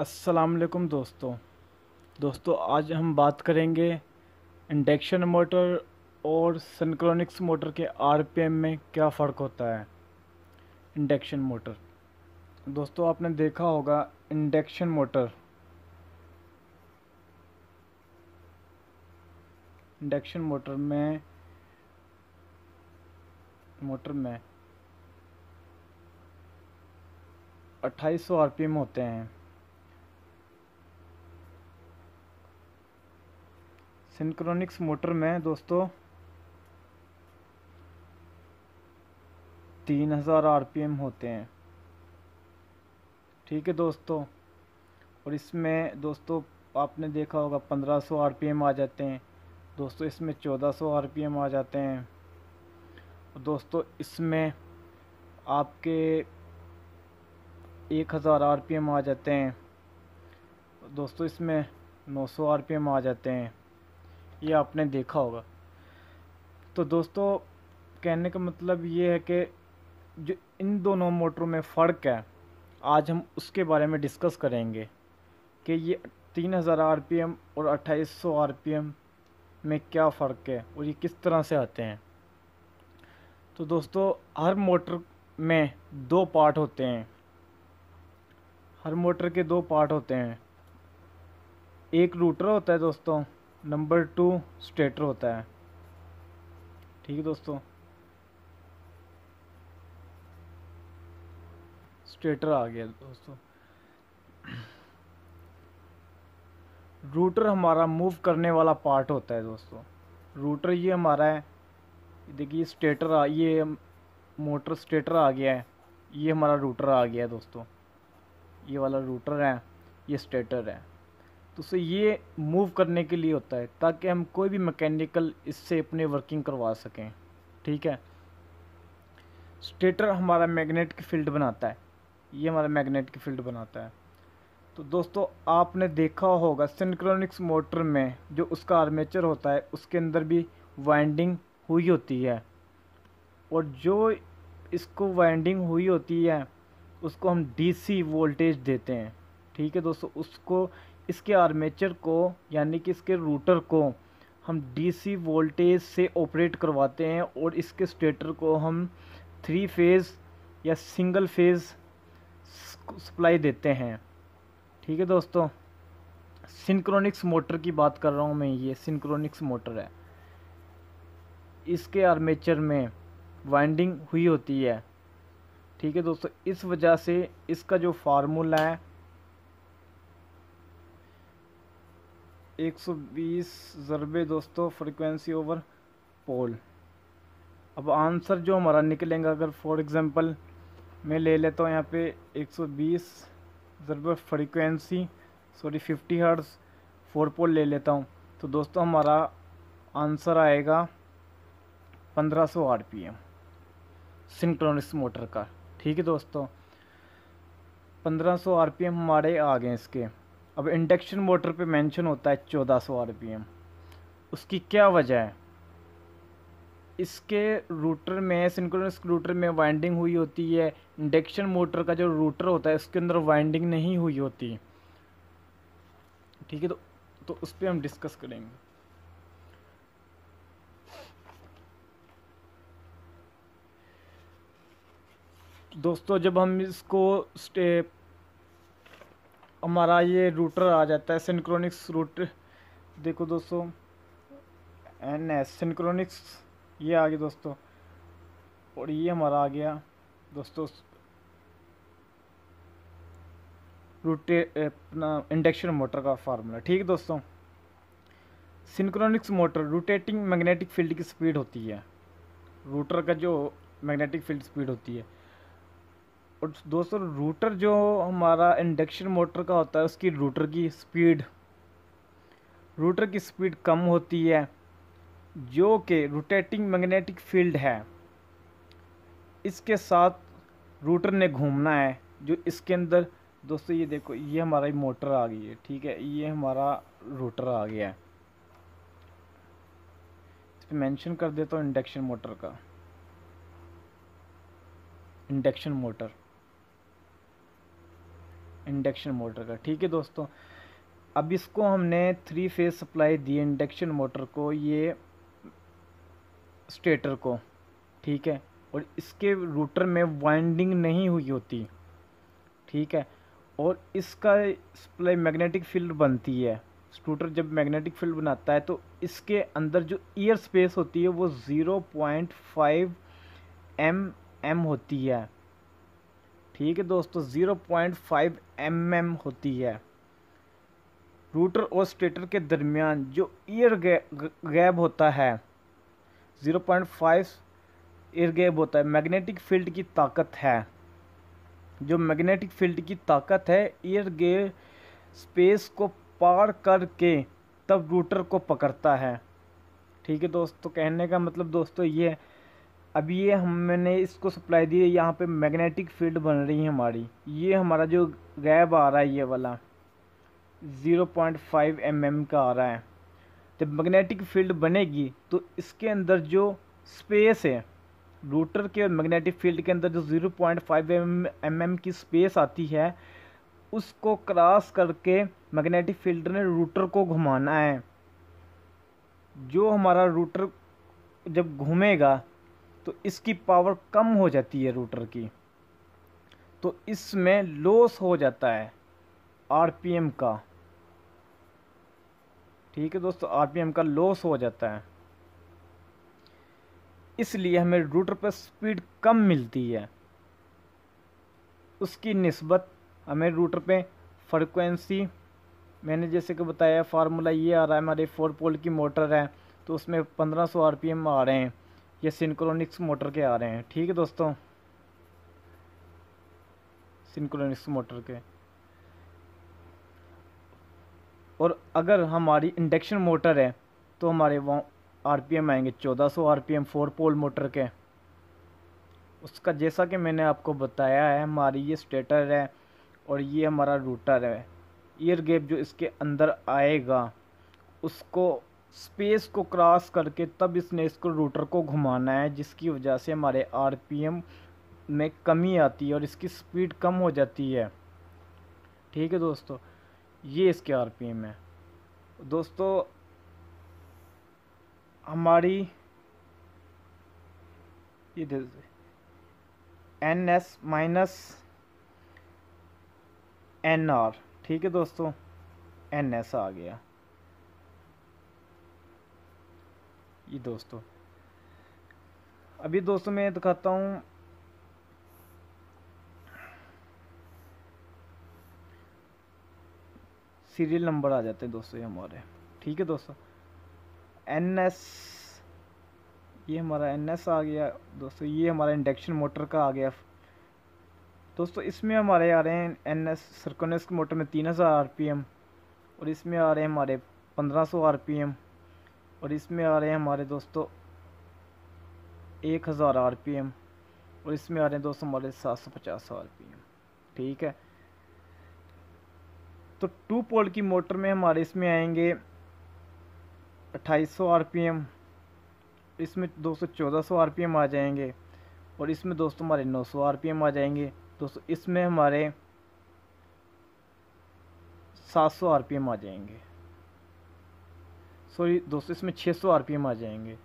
अस्सलाम वालेकुम दोस्तों दोस्तों आज हम बात करेंगे इंडक्शन मोटर और सिंक्रोनिक्स मोटर के आरपीएम में क्या फ़र्क होता है इंडक्शन मोटर दोस्तों आपने देखा होगा इंडक्शन मोटर इंडक्शन मोटर में मोटर में 2800 आरपीएम होते हैं सिंक्रोनिक्स मोटर में दोस्तों तीन हज़ार आर होते हैं ठीक है दोस्तों और इसमें दोस्तों आपने देखा होगा 1500 आरपीएम आ जाते हैं दोस्तों इसमें 1400 आरपीएम आ जाते हैं और दोस्तों इसमें आपके 1000 आरपीएम आ जाते हैं दोस्तों इसमें 900 आरपीएम आ जाते हैं ये आपने देखा होगा तो दोस्तों कहने का मतलब ये है कि जो इन दोनों मोटरों में फ़र्क है आज हम उसके बारे में डिस्कस करेंगे कि ये 3000 एम और 2800 एम में क्या फ़र्क है और ये किस तरह से आते हैं तो दोस्तों हर मोटर में दो पार्ट होते हैं हर मोटर के दो पार्ट होते हैं एक रूटर होता है दोस्तों नंबर टू स्टेटर होता है ठीक है दोस्तों स्टेटर आ गया दोस्तों रूटर हमारा मूव करने वाला पार्ट होता है दोस्तों रूटर ये हमारा है देखिए स्टेटर आ ये मोटर स्टेटर आ गया है ये हमारा रूटर आ गया है दोस्तों ये वाला रूटर है ये स्टेटर है तो सर ये मूव करने के लिए होता है ताकि हम कोई भी मैकेनिकल इससे अपने वर्किंग करवा सकें ठीक है स्टेटर हमारा मैग्नेट की फील्ड बनाता है ये हमारा मैग्नेट की फील्ड बनाता है तो दोस्तों आपने देखा होगा सिंक्रोनिक्स मोटर में जो उसका आर्मेचर होता है उसके अंदर भी वाइंडिंग हुई होती है और जो इसको वाइंडिंग हुई होती है उसको हम डीसी वोल्टेज देते हैं ठीक है दोस्तों उसको इसके आर्मेचर को यानी कि इसके रूटर को हम डीसी वोल्टेज से ऑपरेट करवाते हैं और इसके स्टेटर को हम थ्री फेज़ या सिंगल फेज़ सप्लाई देते हैं ठीक है दोस्तों सिंक्रोनिक्स मोटर की बात कर रहा हूँ मैं ये सिंक्रोनिक्स मोटर है इसके आर्मेचर में वाइंडिंग हुई होती है ठीक है दोस्तों इस वजह से इसका जो फार्मूला है एक सौ बीस ज़रबे दोस्तों फ्रिक्वेंसी ओवर पोल अब आंसर जो हमारा निकलेगा अगर फॉर एग्ज़ाम्पल मैं ले लेता हूँ यहाँ पे एक सौ बीस ज़रबे frequency sorry fifty hertz four pole ले लेता हूँ तो दोस्तों हमारा आंसर आएगा पंद्रह सौ R P M synchronous motor का ठीक है दोस्तों पंद्रह सौ आर पी एम हमारे आ गए इसके अब इंडक्शन मोटर पे मेंशन होता है 1400 सौ आरपीएम उसकी क्या वजह है इसके रूटर में सिंक्रोनस रूटर में वाइंडिंग हुई होती है इंडक्शन मोटर का जो रूटर होता है उसके अंदर वाइंडिंग नहीं हुई होती ठीक है तो तो उस पर हम डिस्कस करेंगे दोस्तों जब हम इसको स्टेप हमारा ये रूटर आ जाता है सिंक्रोनिक्स रूटर देखो दोस्तों एन एस सिंक्रोनिक्स ये आ गया दोस्तों और ये हमारा आ गया दोस्तों रूटे अपना इंडक्शन मोटर का फार्मूला ठीक है दोस्तों synchronous motor rotating magnetic field की स्पीड होती है रूटर का जो मैग्नेटिक फील्ड स्पीड होती है और दोस्तों रूटर जो हमारा इंडक्शन मोटर का होता है उसकी रूटर की स्पीड रूटर की स्पीड कम होती है जो कि रोटेटिंग मैग्नेटिक फील्ड है इसके साथ रूटर ने घूमना है जो इसके अंदर दोस्तों ये देखो ये हमारा मोटर आ गई है ठीक है ये हमारा रूटर आ गया है इस पर मैंशन कर देता हूँ इंडक्शन मोटर का इंडक्शन मोटर इंडक्शन मोटर का ठीक है दोस्तों अब इसको हमने थ्री फेज सप्लाई दी इंडक्शन मोटर को ये स्टेटर को ठीक है और इसके रूटर में वाइंडिंग नहीं हुई होती ठीक है और इसका सप्लाई मैग्नेटिक फील्ड बनती है स्टूटर जब मैग्नेटिक फील्ड बनाता है तो इसके अंदर जो ईयर स्पेस होती है वो zero point five M M होती है ठीक है दोस्तों zero point five M M होती है रूटर और स्टेटर के दरमियान जो ईयर गैप होता है zero point five air gap होता है मैग्नेटिक फील्ड की ताकत है जो मैग्नेटिक फील्ड की ताकत है ईयर गे स्पेस को पार करके तब रूटर को पकड़ता है ठीक है दोस्तों कहने का मतलब दोस्तों ये है अब ये हमने इसको सप्लाई दी है यहाँ पे मैग्नेटिक फील्ड बन रही है हमारी ये हमारा जो गैप आ रहा है ये वाला 0.5 पॉइंट mm का आ रहा है जब मैग्नेटिक फील्ड बनेगी तो इसके अंदर जो स्पेस है रूटर के और मैग्नेटिक फील्ड के अंदर जो 0.5 पॉइंट mm की स्पेस आती है उसको क्रॉस करके मैग्नेटिक फील्ड ने रूटर को घुमाना है जो हमारा रूटर जब घूमेगा तो इसकी पावर कम हो जाती है रूटर की तो इसमें लॉस हो जाता है आरपीएम का ठीक है दोस्तों आरपीएम का लॉस हो जाता है इसलिए हमें रूटर पर स्पीड कम मिलती है उसकी नस्बत हमें रूटर पे फ्रिक्वेंसी मैंने जैसे कि बताया फार्मूला ये आ रहा है हमारे फोर पोल की मोटर है तो उसमें 1500 आरपीएम आ रहे हैं ये सिंक्रोनिक्स मोटर के आ रहे हैं ठीक है दोस्तों सिंक्रोनिक्स मोटर के और अगर हमारी इंडक्शन मोटर है तो हमारे वहाँ आरपीएम आएंगे 1400 आरपीएम फोर पोल मोटर के उसका जैसा कि मैंने आपको बताया है हमारी ये स्टेटर है और ये हमारा रूटर है ईयर गेप जो इसके अंदर आएगा उसको स्पेस को क्रॉस करके तब इसने इसको रूटर को घुमाना है जिसकी वजह से हमारे आरपीएम में कमी आती है और इसकी स्पीड कम हो जाती है ठीक है दोस्तों ये इसके आरपीएम है दोस्तों हमारी ये N S minus N R ठीक है दोस्तों एन एस आ गया ये दोस्तों अभी दोस्तों मैं दिखाता हूँ सीरियल नंबर आ जाते हैं दोस्तों ये हमारे ठीक है दोस्तों एन एस ये हमारा एन एस आ गया दोस्तों ये हमारा इंडक्शन मोटर का आ गया दोस्तों इसमें हमारे आ रहे हैं एन एस सर्कोनेस मोटर में तीन हज़ार आर पी एम और इसमें आ रहे हैं हमारे पंद्रह सौ आर पी एम और इसमें आ रहे हैं हमारे दोस्तों एक हज़ार आर पी एम और इसमें आ रहे हैं दोस्तों हमारे सात सौ पचास आर पी एम ठीक है तो टू पोल की मोटर में हमारे इसमें आएंगे अट्ठाईस सौ आर पी एम इसमें दोस्तों चौदह सौ आर पी एम आ जाएंगे और इसमें दोस्तों हमारे नौ सौ आर पी एम आ जाएंगे दोस्तों इसमें हमारे सात सौ आर पी एम आ जाएंगे सॉरी दोस्तों इसमें 600 सौ आ जाएंगे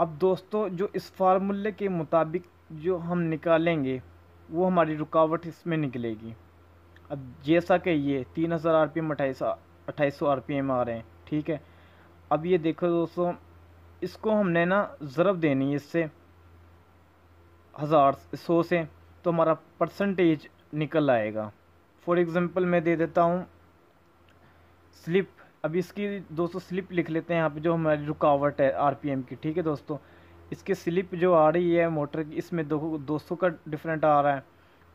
अब दोस्तों जो इस फार्मूले के मुताबिक जो हम निकालेंगे वो हमारी रुकावट इसमें निकलेगी अब जैसा कि ये तीन हज़ार आर पी एम अट्ठाईस अट्ठाईस सौ आर पी एम आ रहे हैं ठीक है अब ये देखो दोस्तों इसको हमने ना ज़रब देनी है इससे हज़ार सौ से तो हमारा परसेंटेज निकल आएगा फॉर एग्ज़ाम्पल मैं दे देता हूँ स्लिप अब इसकी दोस्तों स्लिप लिख लेते हैं यहाँ पे जो हमारी रुकावट है आरपीएम की ठीक है दोस्तों इसके स्लिप जो आ रही है मोटर की इसमें दो दो सौ का डिफरेंट आ रहा है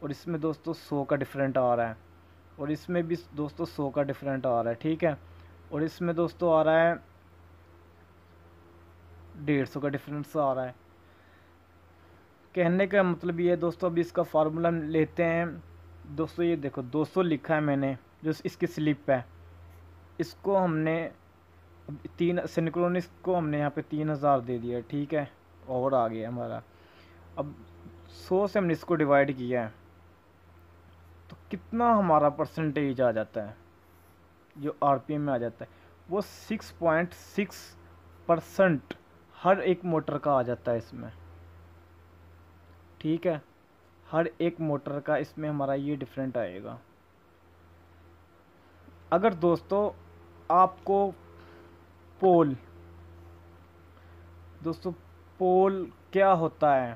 और इसमें दोस्तों सौ का डिफरेंट आ रहा है और इसमें भी दोस्तों सौ का डिफरेंट आ रहा है ठीक है और इसमें दोस्तों आ रहा है डेढ़ सौ का डिफरेंस आ रहा है कहने का मतलब ये है दोस्तों अभी इसका फार्मूला लेते हैं दोस्तों ये देखो 200 लिखा है मैंने जो इसकी स्लिप है इसको हमने तीन सिनक्रोनिस को हमने यहाँ पे तीन हज़ार दे दिया ठीक है और आ गया हमारा अब सौ से हमने इसको डिवाइड किया है तो कितना हमारा परसेंटेज आ जाता है जो आरपीएम में आ जाता है वो सिक्स पॉइंट सिक्स परसेंट हर एक मोटर का आ जाता है इसमें ठीक है हर एक मोटर का इसमें हमारा ये डिफरेंट आएगा अगर दोस्तों आपको पोल दोस्तों पोल क्या होता है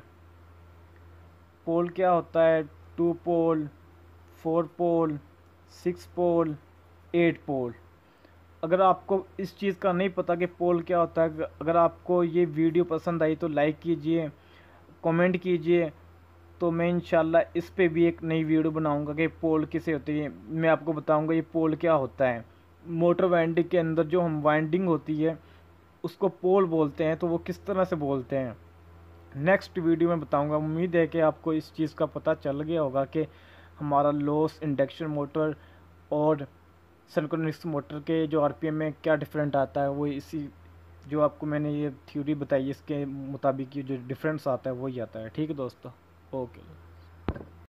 पोल क्या होता है two pole four pole six pole eight pole अगर आपको इस चीज़ का नहीं पता कि पोल क्या होता है अगर आपको ये वीडियो पसंद आई तो लाइक कीजिए कमेंट कीजिए तो मैं इंशाल्लाह इस पर भी एक नई वीडियो बनाऊंगा कि पोल किसे होती है मैं आपको बताऊंगा ये पोल क्या होता है मोटर वाइंडिंग के अंदर जो हम वाइंडिंग होती है उसको पोल बोलते हैं तो वो किस तरह से बोलते हैं नेक्स्ट वीडियो में बताऊंगा उम्मीद है कि आपको इस चीज़ का पता चल गया होगा कि हमारा लॉस इंडक्शन मोटर और सनक्रोनिक्स मोटर के जो आरपीएम में क्या डिफरेंट आता है वो इसी जो आपको मैंने ये थ्योरी बताई इसके मुताबिक ये जो डिफरेंस आता है वही आता है ठीक है दोस्तों ओके